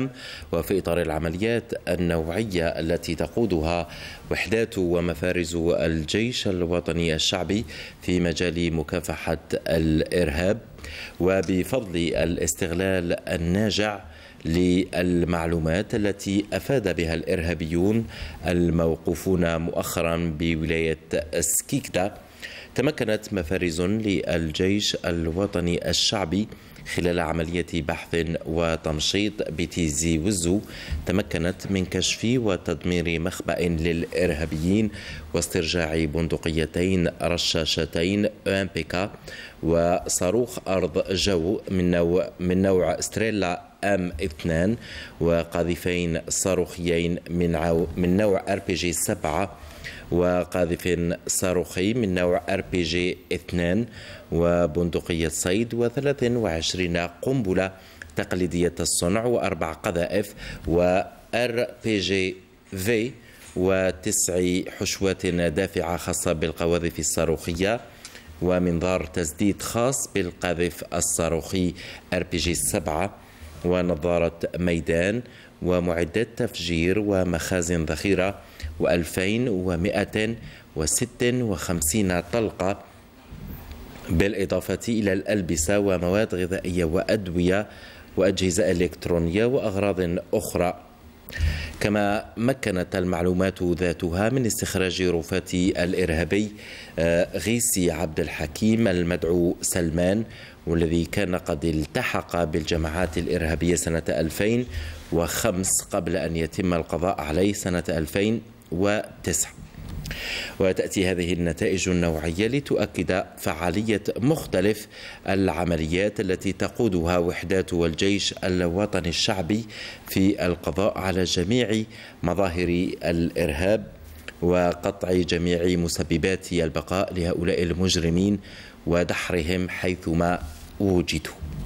العام وفي إطار العمليات النوعية التي تقودها وحدات ومفارز الجيش الوطني الشعبي في مجال مكافحة الإرهاب وبفضل الاستغلال الناجع للمعلومات التي افاد بها الارهابيون الموقوفون مؤخرا بولايه سكيكدا تمكنت مفارز للجيش الوطني الشعبي خلال عملية بحث وتمشيط بتيزي وزو تمكنت من كشف وتدمير مخبأ للإرهابيين واسترجاع بندقيتين رشاشتين أمبيكا وصاروخ أرض جو من نوع, من نوع ستريلا ام 2 وقاذفين صاروخيين من عو من نوع ار بي جي 7 وقاذف صاروخي من نوع ار بي جي 2 وبندقيه صيد و23 25 قنبلة تقليدية الصنع وأربع قذائف وار بي جي في وتسع حشوات دافعة خاصة بالقواذف الصاروخية ومنظار تسديد خاص بالقذف الصاروخي ار بي جي 7 ونظارة ميدان ومعدات تفجير ومخازن ذخيرة و2256 طلقة بالإضافة إلى الألبسة ومواد غذائية وأدوية وأجهزة إلكترونية وأغراض أخرى كما مكنت المعلومات ذاتها من استخراج رفاة الإرهابي آه، غيسي عبد الحكيم المدعو سلمان والذي كان قد التحق بالجماعات الإرهابية سنة 2005 قبل أن يتم القضاء عليه سنة 2009 وتأتي هذه النتائج النوعية لتؤكد فعالية مختلف العمليات التي تقودها وحدات والجيش الوطني الشعبي في القضاء على جميع مظاهر الإرهاب وقطع جميع مسببات البقاء لهؤلاء المجرمين ودحرهم حيثما وجدوا